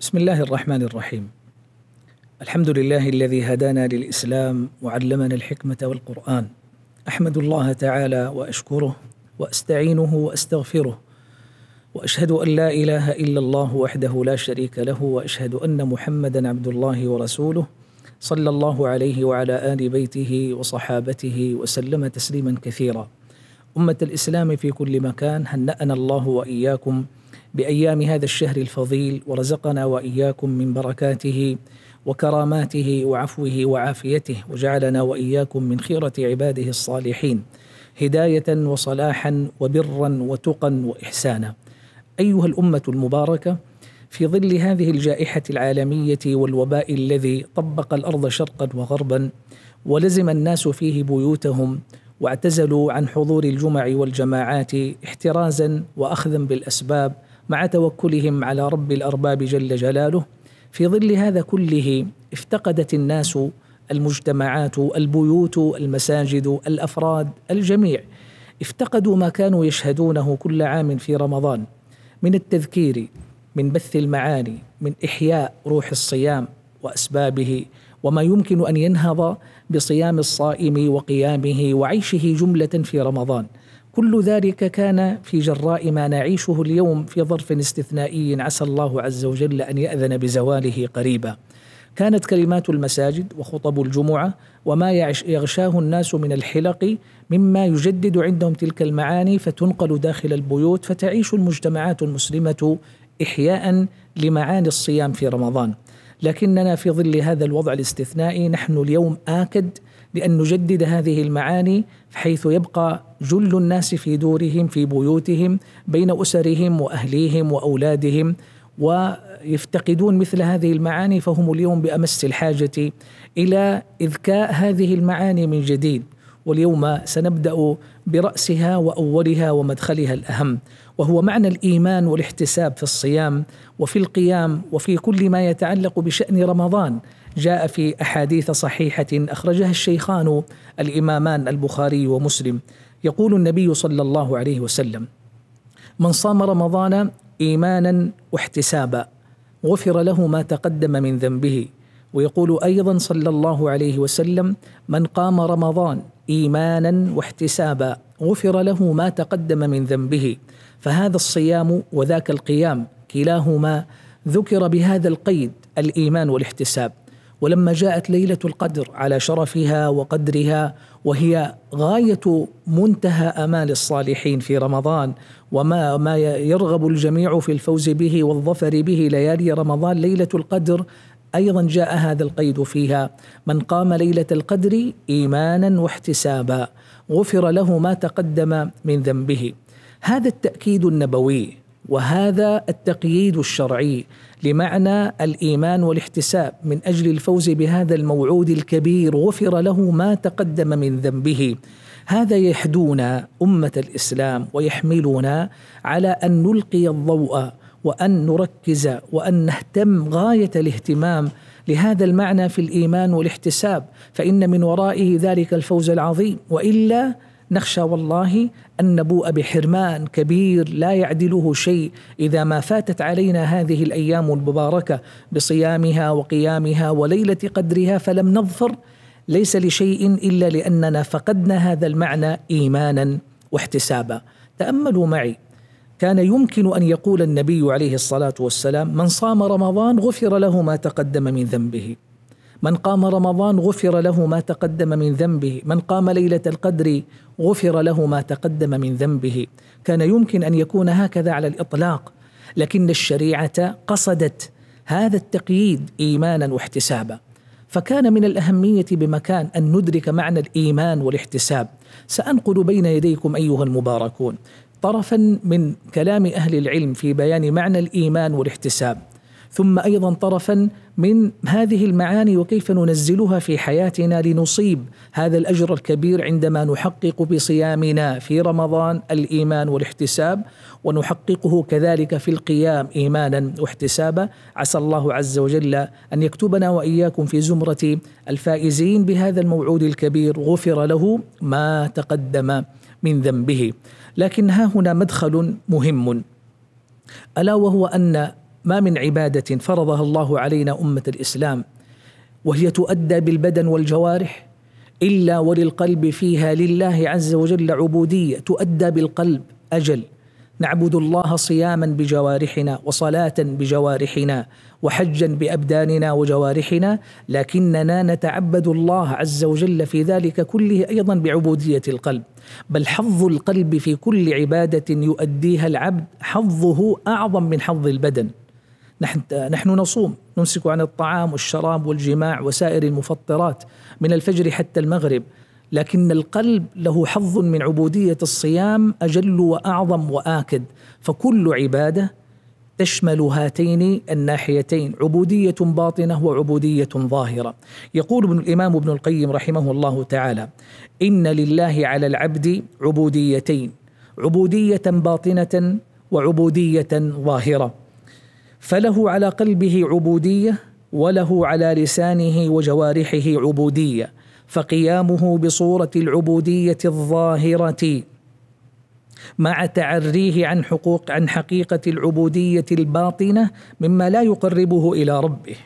بسم الله الرحمن الرحيم الحمد لله الذي هدانا للاسلام وعلمنا الحكمه والقران احمد الله تعالى واشكره واستعينه واستغفره واشهد ان لا اله الا الله وحده لا شريك له واشهد ان محمدا عبد الله ورسوله صلى الله عليه وعلى ال بيته وصحابته وسلم تسليما كثيرا امه الاسلام في كل مكان هنأنا الله واياكم بايام هذا الشهر الفضيل ورزقنا واياكم من بركاته وكراماته وعفوه وعافيته وجعلنا واياكم من خيره عباده الصالحين هدايه وصلاحا وبرا وتقا واحسانا. ايها الامه المباركه في ظل هذه الجائحه العالميه والوباء الذي طبق الارض شرقا وغربا ولزم الناس فيه بيوتهم واعتزلوا عن حضور الجمع والجماعات احترازا واخذا بالاسباب مع توكلهم على رب الارباب جل جلاله في ظل هذا كله افتقدت الناس المجتمعات البيوت المساجد الافراد الجميع افتقدوا ما كانوا يشهدونه كل عام في رمضان من التذكير من بث المعاني من احياء روح الصيام واسبابه وما يمكن ان ينهض بصيام الصائم وقيامه وعيشه جمله في رمضان كل ذلك كان في جراء ما نعيشه اليوم في ظرف استثنائي عسى الله عز وجل ان ياذن بزواله قريبا. كانت كلمات المساجد وخطب الجمعه وما يغشاه الناس من الحلق مما يجدد عندهم تلك المعاني فتنقل داخل البيوت فتعيش المجتمعات المسلمه احياء لمعاني الصيام في رمضان. لكننا في ظل هذا الوضع الاستثنائي نحن اليوم آكد بأن نجدد هذه المعاني حيث يبقى جل الناس في دورهم في بيوتهم بين أسرهم وأهليهم وأولادهم ويفتقدون مثل هذه المعاني فهم اليوم بأمس الحاجة إلى إذكاء هذه المعاني من جديد واليوم سنبدا براسها واولها ومدخلها الاهم وهو معنى الايمان والاحتساب في الصيام وفي القيام وفي كل ما يتعلق بشان رمضان جاء في احاديث صحيحه اخرجها الشيخان الامامان البخاري ومسلم يقول النبي صلى الله عليه وسلم من صام رمضان ايمانا واحتسابا غفر له ما تقدم من ذنبه ويقول ايضا صلى الله عليه وسلم من قام رمضان ايمانا واحتسابا غفر له ما تقدم من ذنبه فهذا الصيام وذاك القيام كلاهما ذكر بهذا القيد الايمان والاحتساب ولما جاءت ليله القدر على شرفها وقدرها وهي غايه منتهى امال الصالحين في رمضان وما ما يرغب الجميع في الفوز به والظفر به ليالي رمضان ليله القدر ايضا جاء هذا القيد فيها من قام ليله القدر ايمانا واحتسابا غفر له ما تقدم من ذنبه هذا التاكيد النبوي وهذا التقييد الشرعي لمعنى الايمان والاحتساب من اجل الفوز بهذا الموعود الكبير غفر له ما تقدم من ذنبه هذا يحدونا امه الاسلام ويحملنا على ان نلقي الضوء وان نركز وان نهتم غايه الاهتمام لهذا المعنى في الايمان والاحتساب فان من ورائه ذلك الفوز العظيم والا نخشى والله ان نبوء بحرمان كبير لا يعدله شيء اذا ما فاتت علينا هذه الايام المباركه بصيامها وقيامها وليله قدرها فلم نظفر ليس لشيء الا لاننا فقدنا هذا المعنى ايمانا واحتسابا تاملوا معي كان يمكن ان يقول النبي عليه الصلاه والسلام من صام رمضان غفر له ما تقدم من ذنبه من قام رمضان غفر له ما تقدم من ذنبه من قام ليله القدر غفر له ما تقدم من ذنبه كان يمكن ان يكون هكذا على الاطلاق لكن الشريعه قصدت هذا التقييد ايمانا واحتسابا فكان من الأهمية بمكان أن ندرك معنى الإيمان والاحتساب سأنقل بين يديكم أيها المباركون طرفا من كلام اهل العلم في بيان معنى الايمان والاحتساب ثم ايضا طرفا من هذه المعاني وكيف ننزلها في حياتنا لنصيب هذا الاجر الكبير عندما نحقق بصيامنا في رمضان الايمان والاحتساب ونحققه كذلك في القيام ايمانا واحتسابا عسى الله عز وجل ان يكتبنا واياكم في زمره الفائزين بهذا الموعود الكبير غفر له ما تقدم من ذنبه لكن ها هنا مدخل مهم الا وهو ان ما من عباده فرضها الله علينا امه الاسلام وهي تؤدى بالبدن والجوارح الا وللقلب فيها لله عز وجل عبوديه تؤدى بالقلب اجل نعبد الله صياما بجوارحنا وصلاه بجوارحنا وحجا بابداننا وجوارحنا لكننا نتعبد الله عز وجل في ذلك كله ايضا بعبوديه القلب بل حظ القلب في كل عباده يؤديها العبد حظه اعظم من حظ البدن نحن نصوم نمسك عن الطعام والشراب والجماع وسائر المفطرات من الفجر حتى المغرب لكن القلب له حظ من عبوديه الصيام اجل واعظم واكد فكل عباده تشمل هاتين الناحيتين عبوديه باطنه وعبوديه ظاهره يقول ابن الامام ابن القيم رحمه الله تعالى ان لله على العبد عبوديتين عبوديه باطنه وعبوديه ظاهره فله على قلبه عبوديه وله على لسانه وجوارحه عبوديه فقيامه بصوره العبوديه الظاهره مع تعريه عن حقوق عن حقيقه العبوديه الباطنه مما لا يقربه الى ربه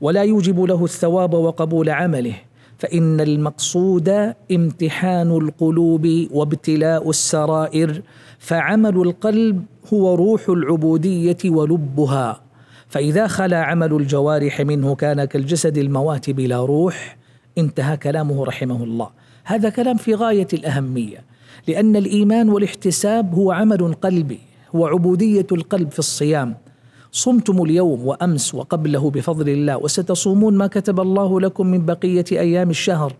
ولا يوجب له الثواب وقبول عمله فان المقصود امتحان القلوب وابتلاء السرائر فعمل القلب هو روح العبوديه ولبها فاذا خلا عمل الجوارح منه كان كالجسد الموات بلا روح انتهى كلامه رحمه الله هذا كلام في غايه الاهميه لان الايمان والاحتساب هو عمل قلبي هو عبوديه القلب في الصيام صمتم اليوم وامس وقبله بفضل الله وستصومون ما كتب الله لكم من بقيه ايام الشهر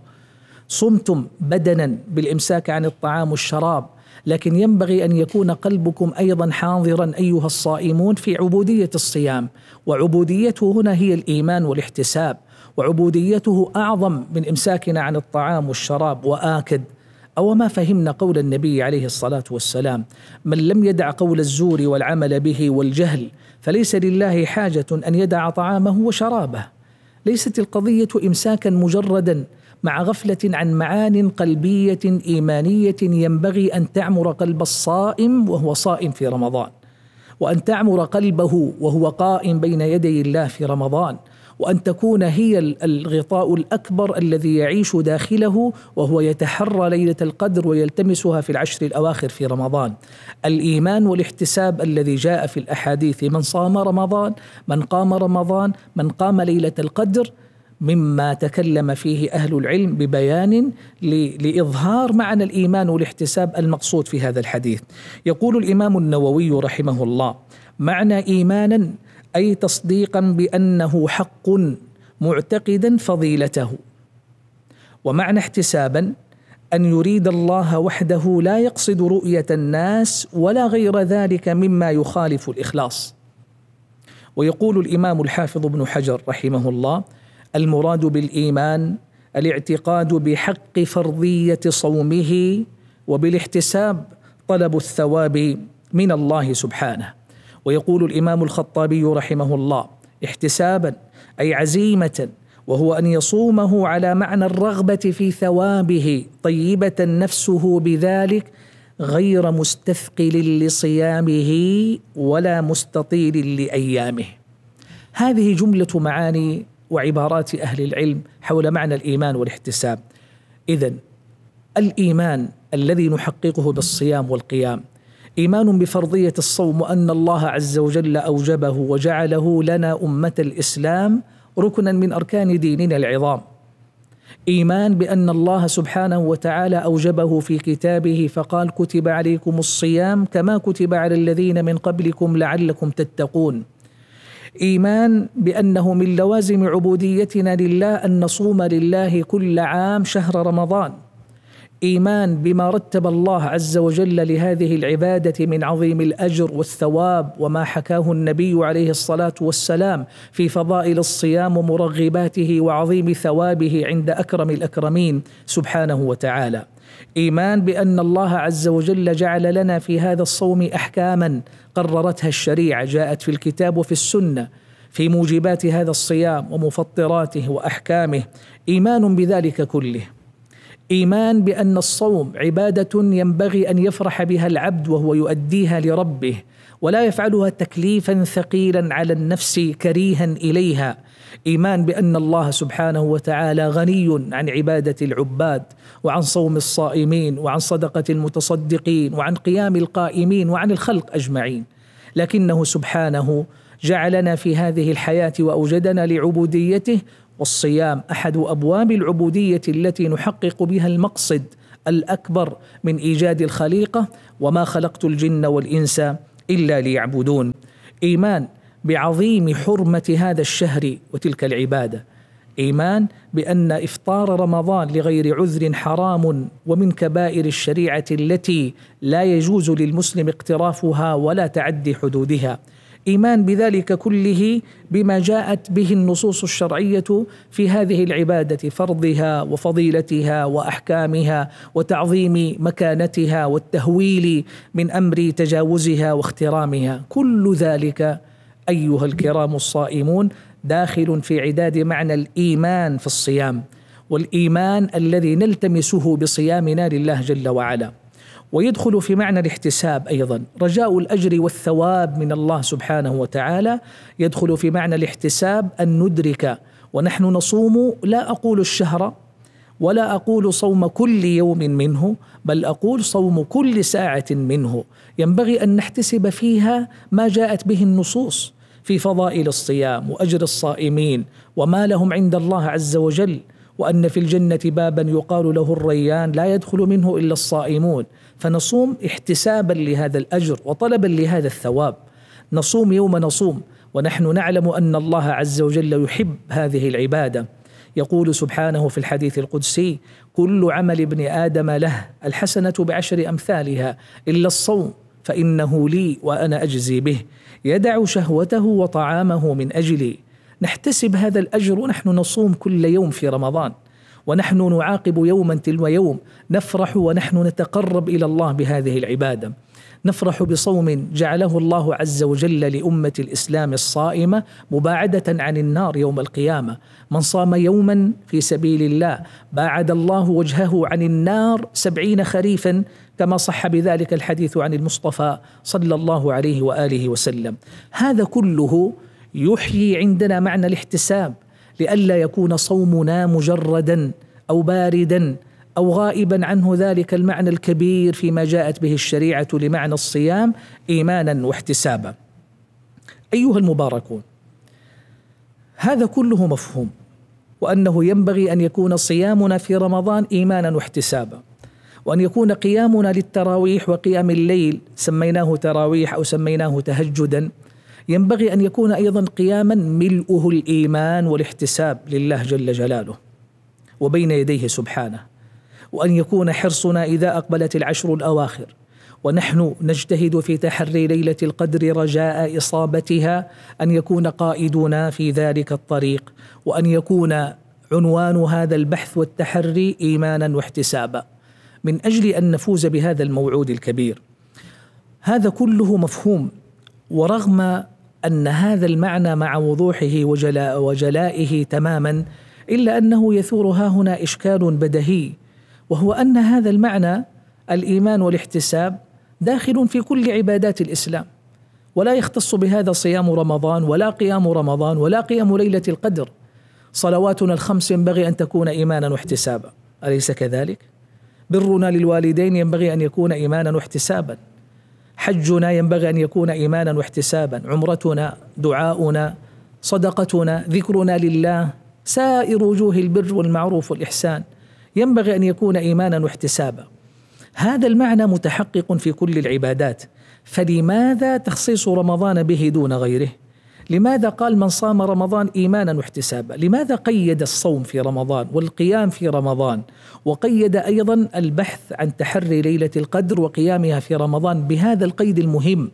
صمتم بدنا بالامساك عن الطعام والشراب لكن ينبغي ان يكون قلبكم ايضا حاضرا ايها الصائمون في عبوديه الصيام وعبوديته هنا هي الايمان والاحتساب وعبوديته اعظم من امساكنا عن الطعام والشراب واكد أو ما فهمنا قول النبي عليه الصلاة والسلام من لم يدع قول الزور والعمل به والجهل فليس لله حاجة أن يدع طعامه وشرابه ليست القضية إمساكا مجردا مع غفلة عن معان قلبية إيمانية ينبغي أن تعمر قلب الصائم وهو صائم في رمضان وأن تعمر قلبه وهو قائم بين يدي الله في رمضان وان تكون هي الغطاء الاكبر الذي يعيش داخله وهو يتحرى ليله القدر ويلتمسها في العشر الاواخر في رمضان. الايمان والاحتساب الذي جاء في الاحاديث من صام رمضان، من قام رمضان، من قام ليله القدر مما تكلم فيه اهل العلم ببيان لاظهار معنى الايمان والاحتساب المقصود في هذا الحديث. يقول الامام النووي رحمه الله: معنى ايمانا اي تصديقا بانه حق معتقدا فضيلته ومعنى احتسابا ان يريد الله وحده لا يقصد رؤيه الناس ولا غير ذلك مما يخالف الاخلاص ويقول الامام الحافظ ابن حجر رحمه الله المراد بالايمان الاعتقاد بحق فرضيه صومه وبالاحتساب طلب الثواب من الله سبحانه ويقول الامام الخطابي رحمه الله احتسابا اي عزيمه وهو ان يصومه على معنى الرغبه في ثوابه طيبه نفسه بذلك غير مستثقل لصيامه ولا مستطيل لايامه. هذه جمله معاني وعبارات اهل العلم حول معنى الايمان والاحتساب. اذا الايمان الذي نحققه بالصيام والقيام ايمان بفرضيه الصوم وان الله عز وجل اوجبه وجعله لنا امه الاسلام ركنا من اركان ديننا العظام ايمان بان الله سبحانه وتعالى اوجبه في كتابه فقال كتب عليكم الصيام كما كتب على الذين من قبلكم لعلكم تتقون ايمان بانه من لوازم عبوديتنا لله ان نصوم لله كل عام شهر رمضان الايمان بما رتب الله عز وجل لهذه العباده من عظيم الاجر والثواب وما حكاه النبي عليه الصلاه والسلام في فضائل الصيام ومرغباته وعظيم ثوابه عند اكرم الاكرمين سبحانه وتعالى ايمان بان الله عز وجل جعل لنا في هذا الصوم احكاما قررتها الشريعه جاءت في الكتاب وفي السنه في موجبات هذا الصيام ومفطراته واحكامه ايمان بذلك كله ايمان بان الصوم عباده ينبغي ان يفرح بها العبد وهو يؤديها لربه ولا يفعلها تكليفا ثقيلا على النفس كريها اليها ايمان بان الله سبحانه وتعالى غني عن عباده العباد وعن صوم الصائمين وعن صدقه المتصدقين وعن قيام القائمين وعن الخلق اجمعين لكنه سبحانه جعلنا في هذه الحياه واوجدنا لعبوديته والصيام احد ابواب العبوديه التي نحقق بها المقصد الاكبر من ايجاد الخليقه وما خلقت الجن والانس الا ليعبدون ايمان بعظيم حرمه هذا الشهر وتلك العباده ايمان بان افطار رمضان لغير عذر حرام ومن كبائر الشريعه التي لا يجوز للمسلم اقترافها ولا تعدي حدودها ايمان بذلك كله بما جاءت به النصوص الشرعيه في هذه العباده فرضها وفضيلتها واحكامها وتعظيم مكانتها والتهويل من امر تجاوزها واخترامها كل ذلك ايها الكرام الصائمون داخل في عداد معنى الايمان في الصيام والايمان الذي نلتمسه بصيامنا لله جل وعلا ويدخل في معنى الاحتساب ايضا رجاء الاجر والثواب من الله سبحانه وتعالى يدخل في معنى الاحتساب ان ندرك ونحن نصوم لا اقول الشهر ولا اقول صوم كل يوم منه بل اقول صوم كل ساعه منه ينبغي ان نحتسب فيها ما جاءت به النصوص في فضائل الصيام واجر الصائمين وما لهم عند الله عز وجل وان في الجنه بابا يقال له الريان لا يدخل منه الا الصائمون فنصوم احتسابا لهذا الاجر وطلبا لهذا الثواب نصوم يوم نصوم ونحن نعلم ان الله عز وجل يحب هذه العباده يقول سبحانه في الحديث القدسي كل عمل ابن ادم له الحسنه بعشر امثالها الا الصوم فانه لي وانا اجزي به يدع شهوته وطعامه من اجلي نحتسب هذا الاجر ونحن نصوم كل يوم في رمضان ونحن نعاقب يوما تلو يوم نفرح ونحن نتقرب الى الله بهذه العباده نفرح بصوم جعله الله عز وجل لامه الاسلام الصائمه مباعده عن النار يوم القيامه من صام يوما في سبيل الله باعد الله وجهه عن النار سبعين خريفا كما صح بذلك الحديث عن المصطفى صلى الله عليه واله وسلم هذا كله يحيي عندنا معنى الاحتساب لئلا يكون صومنا مجردا او باردا او غائبا عنه ذلك المعنى الكبير فيما جاءت به الشريعه لمعنى الصيام ايمانا واحتسابا. ايها المباركون هذا كله مفهوم وانه ينبغي ان يكون صيامنا في رمضان ايمانا واحتسابا وان يكون قيامنا للتراويح وقيام الليل سميناه تراويح او سميناه تهجدا ينبغي أن يكون أيضا قياما ملؤه الإيمان والاحتساب لله جل جلاله وبين يديه سبحانه وأن يكون حرصنا إذا أقبلت العشر الأواخر ونحن نجتهد في تحري ليله القدر رجاء اصابتها ان يكون قائدنا في ذلك الطريق وان يكون عنوان هذا البحث والتحري ايمانا واحتسابا من اجل ان نفوز بهذا الموعود الكبير هذا كله مفهوم ورغم ان هذا المعنى مع وضوحه وجلاء وجلائه تماما الا انه يثور ها هنا اشكال بدهي وهو ان هذا المعنى الايمان والاحتساب داخل في كل عبادات الاسلام ولا يختص بهذا صيام رمضان ولا قيام رمضان ولا قيام ليله القدر صلواتنا الخمس ينبغي ان تكون ايمانا واحتسابا اليس كذلك برنا للوالدين ينبغي ان يكون ايمانا واحتسابا حجنا ينبغي ان يكون ايمانا واحتسابا عمرتنا دعاؤنا صدقتنا ذكرنا لله سائر وجوه البر والمعروف والاحسان ينبغي ان يكون ايمانا واحتسابا هذا المعنى متحقق في كل العبادات فلماذا تخصيص رمضان به دون غيره لماذا قال من صام رمضان ايمانا واحتسابا؟ لماذا قيد الصوم في رمضان والقيام في رمضان؟ وقيد ايضا البحث عن تحري ليله القدر وقيامها في رمضان بهذا القيد المهم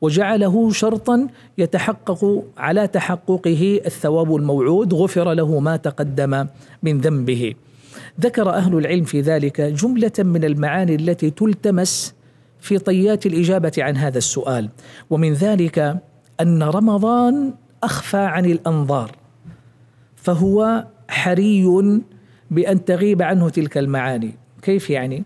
وجعله شرطا يتحقق على تحققه الثواب الموعود غفر له ما تقدم من ذنبه. ذكر اهل العلم في ذلك جمله من المعاني التي تلتمس في طيات الاجابه عن هذا السؤال ومن ذلك ان رمضان اخفى عن الانظار فهو حري بان تغيب عنه تلك المعاني كيف يعني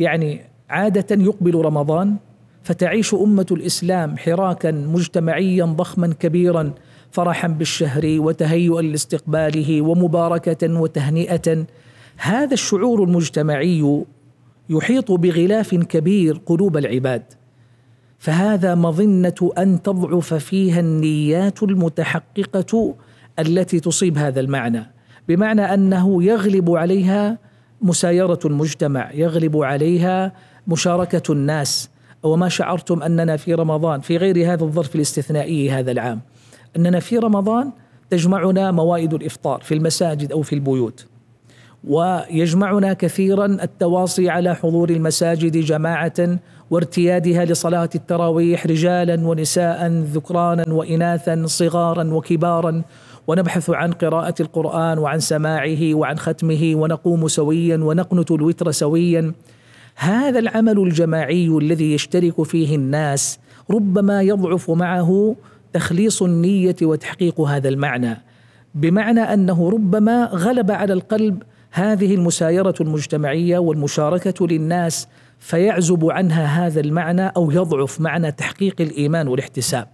يعني عاده يقبل رمضان فتعيش امه الاسلام حراكا مجتمعيا ضخما كبيرا فرحا بالشهر وتهيئا لاستقباله ومباركه وتهنئه هذا الشعور المجتمعي يحيط بغلاف كبير قلوب العباد فهذا مظنه ان تضعف فيها النيات المتحققه التي تصيب هذا المعنى بمعنى انه يغلب عليها مسايره المجتمع يغلب عليها مشاركه الناس وما شعرتم اننا في رمضان في غير هذا الظرف الاستثنائي هذا العام اننا في رمضان تجمعنا موائد الافطار في المساجد او في البيوت ويجمعنا كثيرا التواصي على حضور المساجد جماعه وارتيادها لصلاة التراويح رجالا ونساء ذكرانا وإناثا صغارا وكبارا ونبحث عن قراءة القرآن وعن سماعه وعن ختمه ونقوم سويا ونقنت الوتر سويا هذا العمل الجماعي الذي يشترك فيه الناس ربما يضعف معه تخليص النية وتحقيق هذا المعنى بمعنى أنه ربما غلب على القلب هذه المسايرة المجتمعية والمشاركة للناس فيعزب عنها هذا المعنى او يضعف معنى تحقيق الايمان والاحتساب.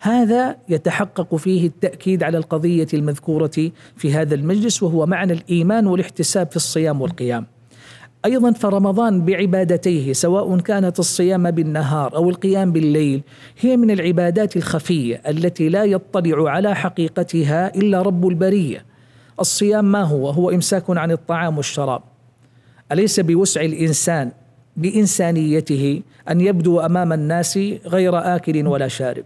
هذا يتحقق فيه التاكيد على القضيه المذكوره في هذا المجلس وهو معنى الايمان والاحتساب في الصيام والقيام. ايضا فرمضان بعبادتيه سواء كانت الصيام بالنهار او القيام بالليل هي من العبادات الخفيه التي لا يطلع على حقيقتها الا رب البريه. الصيام ما هو؟ هو امساك عن الطعام والشراب. اليس بوسع الانسان بإنسانيته أن يبدو أمام الناس غير آكل ولا شارب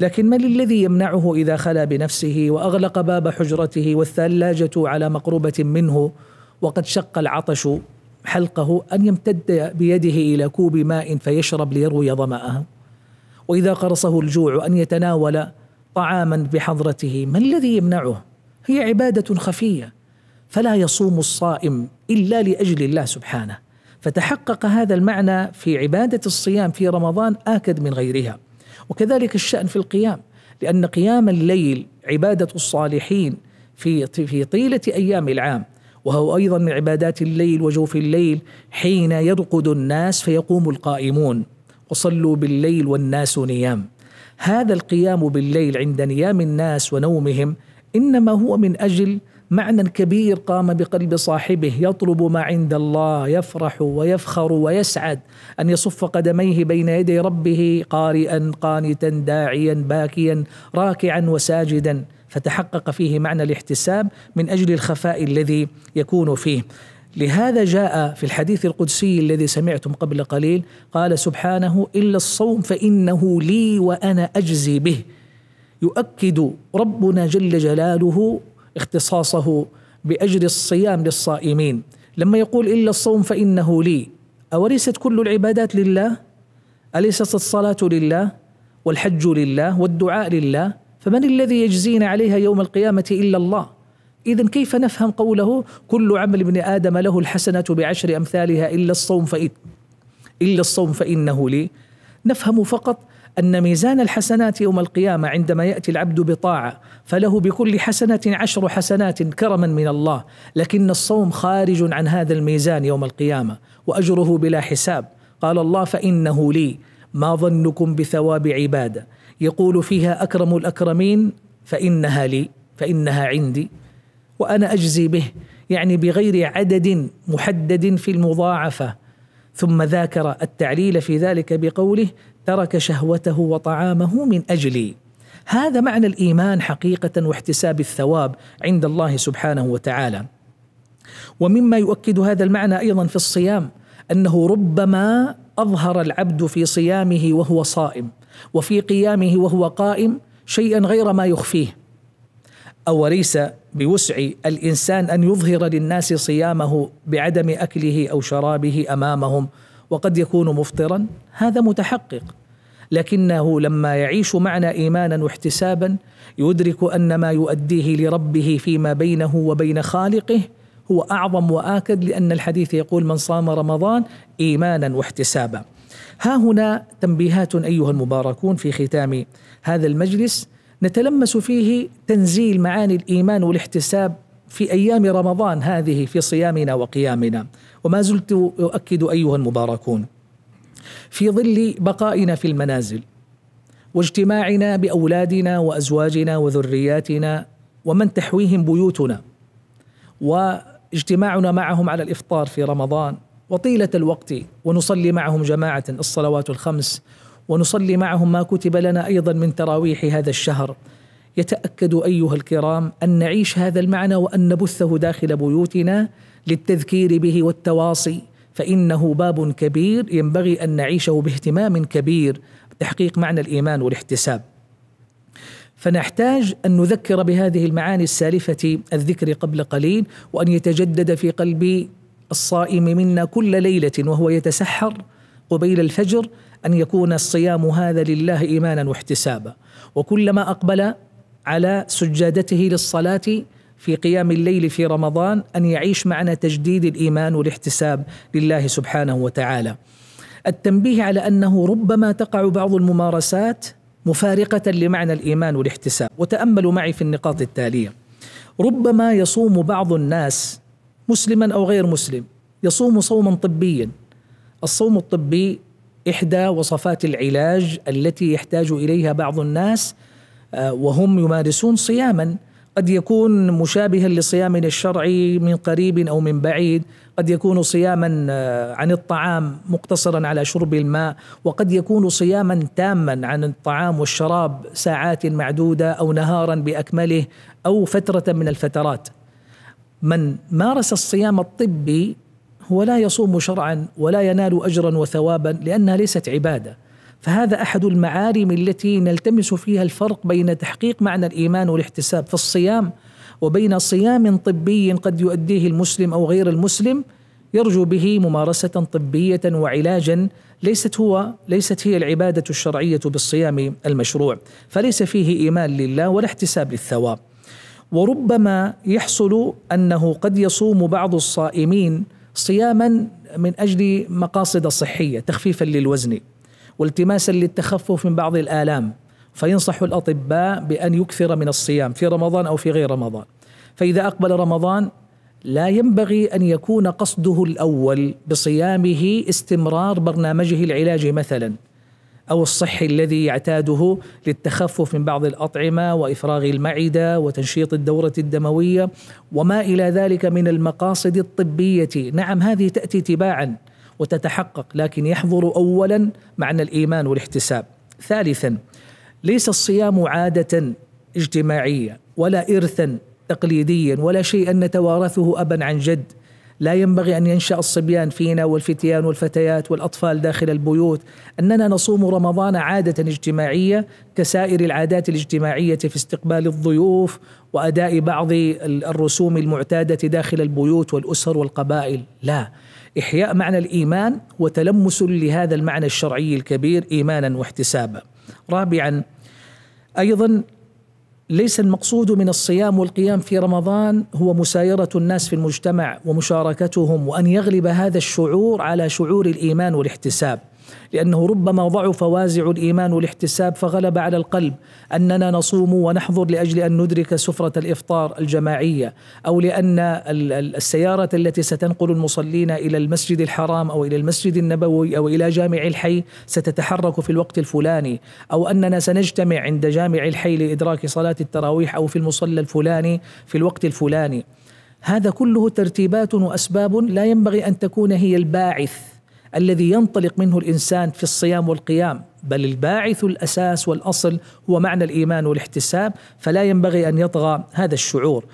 لكن من الذي يمنعه إذا خلا بنفسه وأغلق باب حجرته والثلاجة على مقربة منه وقد شق العطش حلقه أن يمتد بيده إلى كوب ماء فيشرب ليروي ظمأه وإذا قرصه الجوع أن يتناول طعاما بحضرته ما الذي يمنعه هي عبادة خفية فلا يصوم الصائم إلا لأجل الله سبحانه فتحقق هذا المعنى في عبادة الصيام في رمضان آكد من غيرها وكذلك الشأن في القيام لأن قيام الليل عبادة الصالحين في في طيلة أيام العام وهو أيضا من عبادات الليل وجوف الليل حين يرقد الناس فيقوم القائمون وصلوا بالليل والناس نيام هذا القيام بالليل عند نيام الناس ونومهم إنما هو من أجل معنى كبير قام بقلب صاحبه يطلب ما عند الله يفرح ويفخر ويسعد ان يصف قدميه بين يدي ربه قارئا قانتا داعيا باكيا راكعا وساجدا فتحقق فيه معنى الاحتساب من اجل الخفاء الذي يكون فيه لهذا جاء في الحديث القدسي الذي سمعتم قبل قليل قال سبحانه الا الصوم فانه لي وانا اجزي به يؤكد ربنا جل جلاله اختصاصه باجر الصيام للصائمين لما يقول الا الصوم فانه لي اوليست كل العبادات لله اليست الصلاه لله والحج لله والدعاء لله فمن الذي يجزينا عليها يوم القيامه الا الله اذا كيف نفهم قوله كل عمل ابن ادم له الحسنه بعشر امثالها الا الصوم فإن الا الصوم فانه لي نفهم فقط أن ميزان الحسنات يوم القيامة عندما يأتي العبد بطاعة فله بكل حسنة عشر حسنات كرما من الله لكن الصوم خارج عن هذا الميزان يوم القيامة وأجره بلا حساب قال الله فإنه لي ما ظنكم بثواب عبادة يقول فيها أكرم الأكرمين فإنها لي فإنها عندي وأنا أجزي به يعني بغير عدد محدد في المضاعفة ثم ذاكر التعليل في ذلك بقوله ترك شهوته وطعامه من اجلي هذا معنى الايمان حقيقه واحتساب الثواب عند الله سبحانه وتعالى ومما يؤكد هذا المعنى ايضا في الصيام انه ربما اظهر العبد في صيامه وهو صائم وفي قيامه وهو قائم شيئا غير ما يخفيه اوليس بوسع الانسان ان يظهر للناس صيامه بعدم اكله او شرابه امامهم وقد يكون مفطرا هذا متحقق لكنه لما يعيش معنا ايمانا واحتسابا يدرك ان ما يؤديه لربه فيما بينه وبين خالقه هو اعظم واكد لان الحديث يقول من صام رمضان ايمانا واحتسابا. ها هنا تنبيهات ايها المباركون في ختام هذا المجلس نتلمس فيه تنزيل معاني الايمان والاحتساب في ايام رمضان هذه في صيامنا وقيامنا وما زلت اؤكد ايها المباركون في ظل بقائنا في المنازل واجتماعنا باولادنا وازواجنا وذرياتنا ومن تحويهم بيوتنا واجتماعنا معهم على الافطار في رمضان وطيله الوقت ونصلي معهم جماعه الصلوات الخمس ونصلي معهم ما كتب لنا ايضا من تراويح هذا الشهر يتاكد ايها الكرام ان نعيش هذا المعنى وان نبثه داخل بيوتنا للتذكير به والتواصي فانه باب كبير ينبغي ان نعيشه باهتمام كبير تحقيق معنى الايمان والاحتساب. فنحتاج ان نذكر بهذه المعاني السالفه الذكر قبل قليل وان يتجدد في قلب الصائم منا كل ليله وهو يتسحر قبيل الفجر ان يكون الصيام هذا لله ايمانا واحتسابا وكلما اقبل على سجادته للصلاه في قيام الليل في رمضان ان يعيش معنا تجديد الايمان والاحتساب لله سبحانه وتعالى. التنبيه على انه ربما تقع بعض الممارسات مفارقه لمعنى الايمان والاحتساب، وتاملوا معي في النقاط التاليه. ربما يصوم بعض الناس مسلما او غير مسلم، يصوم صوما طبيا. الصوم الطبي احدى وصفات العلاج التي يحتاج اليها بعض الناس آه، وهم يمارسون صياما قد يكون مشابها لصيامنا الشرعي من قريب او من بعيد، قد يكون صياما آه، عن الطعام مقتصرا على شرب الماء، وقد يكون صياما تاما عن الطعام والشراب ساعات معدوده او نهارا باكمله او فتره من الفترات. من مارس الصيام الطبي هو لا يصوم شرعا ولا ينال اجرا وثوابا لانها ليست عباده. فهذا احد المعارم التي نلتمس فيها الفرق بين تحقيق معنى الايمان والاحتساب في الصيام وبين صيام طبي قد يؤديه المسلم او غير المسلم يرجو به ممارسه طبيه وعلاجا ليست هو ليست هي العباده الشرعيه بالصيام المشروع فليس فيه ايمان لله ولا احتساب للثواب وربما يحصل انه قد يصوم بعض الصائمين صياما من اجل مقاصد صحيه تخفيفا للوزن والتماسا للتخفف من بعض الآلام فينصح الأطباء بأن يكثر من الصيام في رمضان أو في غير رمضان فإذا أقبل رمضان لا ينبغي أن يكون قصده الأول بصيامه استمرار برنامجه العلاجي مثلا أو الصحي الذي يعتاده للتخفف من بعض الأطعمة وإفراغ المعدة وتنشيط الدورة الدموية وما إلى ذلك من المقاصد الطبية نعم هذه تأتي تباعا وتتحقق لكن يحضر اولا معنى الايمان والاحتساب. ثالثا ليس الصيام عاده اجتماعيه ولا ارثا تقليديا ولا شيئا نتوارثه ابا عن جد لا ينبغي ان ينشا الصبيان فينا والفتيان والفتيات والاطفال داخل البيوت اننا نصوم رمضان عاده اجتماعيه كسائر العادات الاجتماعيه في استقبال الضيوف واداء بعض الرسوم المعتاده داخل البيوت والاسر والقبائل لا إحياء معنى الإيمان وتلمس لهذا المعنى الشرعي الكبير إيمانا واحتسابا رابعا أيضا ليس المقصود من الصيام والقيام في رمضان هو مسايرة الناس في المجتمع ومشاركتهم وأن يغلب هذا الشعور على شعور الإيمان والاحتساب لأنه ربما ضعف وازع الإيمان والاحتساب فغلب على القلب أننا نصوم ونحضر لأجل أن ندرك سفرة الإفطار الجماعية أو لأن السيارة التي ستنقل المصلين إلى المسجد الحرام أو إلى المسجد النبوي أو إلى جامع الحي ستتحرك في الوقت الفلاني أو أننا سنجتمع عند جامع الحي لإدراك صلاة التراويح أو في المصلى الفلاني في الوقت الفلاني هذا كله ترتيبات واسباب لا ينبغي ان تكون هي الباعث الذي ينطلق منه الانسان في الصيام والقيام بل الباعث الاساس والاصل هو معنى الايمان والاحتساب فلا ينبغي ان يطغى هذا الشعور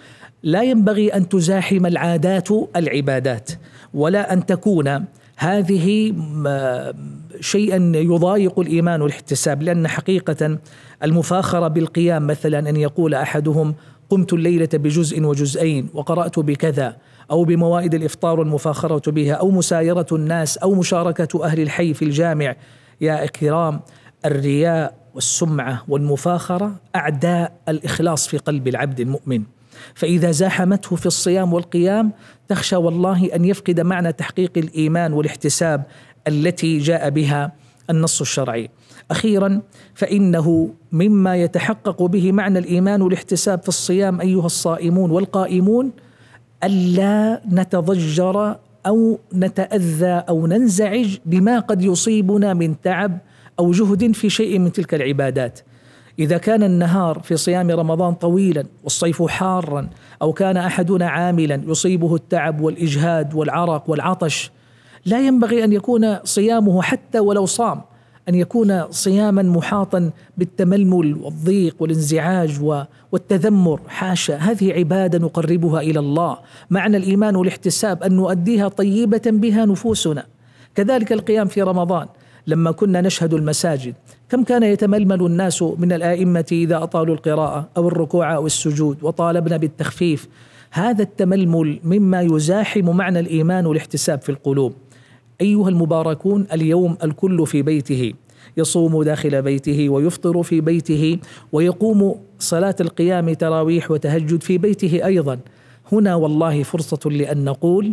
لا ينبغي ان تزاحم العادات العبادات ولا ان تكون هذه آه، شيئا يضايق الايمان والاحتساب لان حقيقه المفاخره بالقيام مثلا ان يقول احدهم قمت الليله بجزء وجزئين وقرات بكذا او بموائد الافطار المفاخره بها او مسايره الناس او مشاركه اهل الحي في الجامع يا اكرام الرياء والسمعه والمفاخره اعداء الاخلاص في قلب العبد المؤمن فإذا زاحمته في الصيام والقيام تخشى والله أن يفقد معنى تحقيق الإيمان والاحتساب التي جاء بها النص الشرعي أخيرا فإنه مما يتحقق به معنى الإيمان والاحتساب في الصيام أيها الصائمون والقائمون ألا نتضجر أو نتأذى أو ننزعج بما قد يصيبنا من تعب أو جهد في شيء من تلك العبادات إذا كان النهار في صيام رمضان طويلا والصيف حارا أو كان أحدنا عاملا يصيبه التعب والإجهاد والعرق والعطش لا ينبغي أن يكون صيامه حتى ولو صام أن يكون صياما محاطا بالتململ والضيق والانزعاج والتذمر حاشا هذه عبادة نقربها إلى الله معنى الإيمان والاحتساب أن نؤديها طيبة بها نفوسنا كذلك القيام في رمضان لما كنا نشهد المساجد كم كان يتململ الناس من الائمه اذا اطالوا القراءه او الركوع او السجود وطالبنا بالتخفيف هذا التململ مما يزاحم معنى الايمان والاحتساب في القلوب ايها المباركون اليوم الكل في بيته يصوم داخل بيته ويفطر في بيته ويقوم صلاه القيام تراويح وتهجد في بيته ايضا هنا والله فرصه لان نقول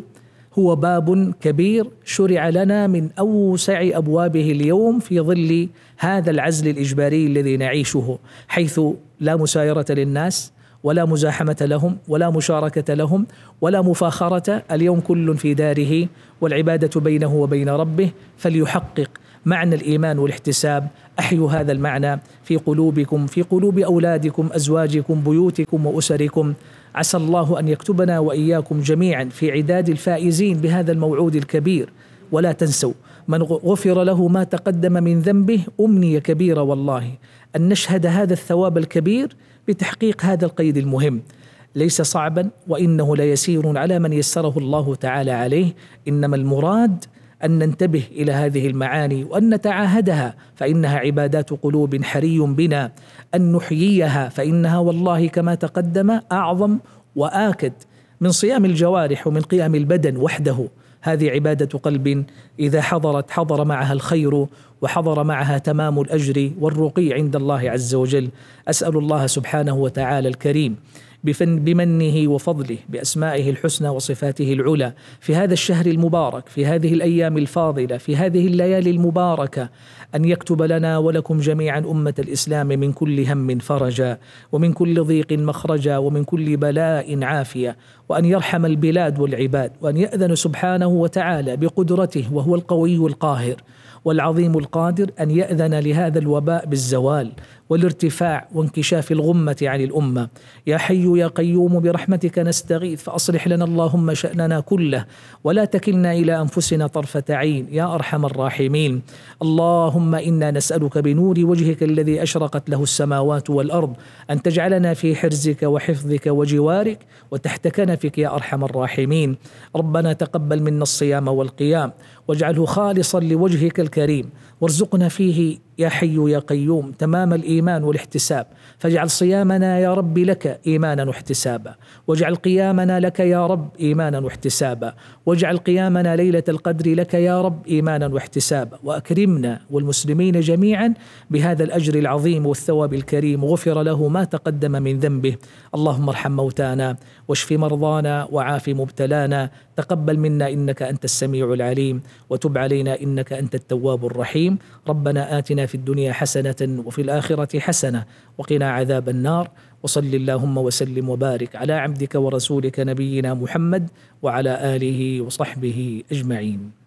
هو باب كبير شرع لنا من اوسع ابوابه اليوم في ظل هذا العزل الاجباري الذي نعيشه حيث لا مسايره للناس ولا مزاحمه لهم ولا مشاركه لهم ولا مفاخره اليوم كل في داره والعباده بينه وبين ربه فليحقق معنى الايمان والاحتساب احيوا هذا المعنى في قلوبكم في قلوب اولادكم ازواجكم بيوتكم واسركم عسى الله ان يكتبنا واياكم جميعا في عداد الفائزين بهذا الموعود الكبير ولا تنسوا من غفر له ما تقدم من ذنبه امنيه كبيره والله ان نشهد هذا الثواب الكبير بتحقيق هذا القيد المهم ليس صعبا وانه ليسير على من يسره الله تعالى عليه انما المراد أن ننتبه إلى هذه المعاني وأن نتعاهدها فإنها عبادات قلوب حري بنا أن نحييها فإنها والله كما تقدم أعظم وآكد من صيام الجوارح ومن قيام البدن وحده هذه عبادة قلب إذا حضرت حضر معها الخير وحضر معها تمام الأجر والرقي عند الله عز وجل أسأل الله سبحانه وتعالى الكريم بفن بمنه وفضله بأسمائه الحسنى وصفاته العلى في هذا الشهر المبارك في هذه الأيام الفاضلة في هذه الليالي المباركة أن يكتب لنا ولكم جميعا أمة الإسلام من كل هم فرجا ومن كل ضيق مخرجا ومن كل بلاء عافية وأن يرحم البلاد والعباد وأن يأذن سبحانه وتعالى بقدرته وهو القوي القاهر والعظيم القادر ان ياذن لهذا الوباء بالزوال والارتفاع وانكشاف الغمة عن الأمة يا حي يا قيوم برحمتك نستغيث فأصلح لنا اللهم شأننا كله ولا تكلنا إلى أنفسنا طرفة عين يا أرحم الراحمين اللهم إنا نسألك بنور وجهك الذي أشرقت له السماوات والأرض أن تجعلنا في حرزك وحفظك وجوارك وتحت كنفك يا أرحم الراحمين ربنا تقبل منا الصيام والقيام واجعله خالصا لوجهك الكريم وارزقنا فيه يا حي يا قيوم تمام الايمان والاحتساب فاجعل صيامنا يا رب لك ايمانا واحتسابا واجعل قيامنا لك يا رب ايمانا واحتسابا واجعل قيامنا ليله القدر لك يا رب ايمانا واحتسابا واكرمنا والمسلمين جميعا بهذا الاجر العظيم والثواب الكريم غفر له ما تقدم من ذنبه اللهم ارحم موتانا واشف مرضانا وعاف مبتلانا تقبل منا انك انت السميع العليم وتب علينا انك انت التواب الرحيم ربنا اتنا في الدنيا حسنه وفي الاخره حسنه وقنا عذاب النار وصل اللهم وسلم وبارك على عبدك ورسولك نبينا محمد وعلى اله وصحبه اجمعين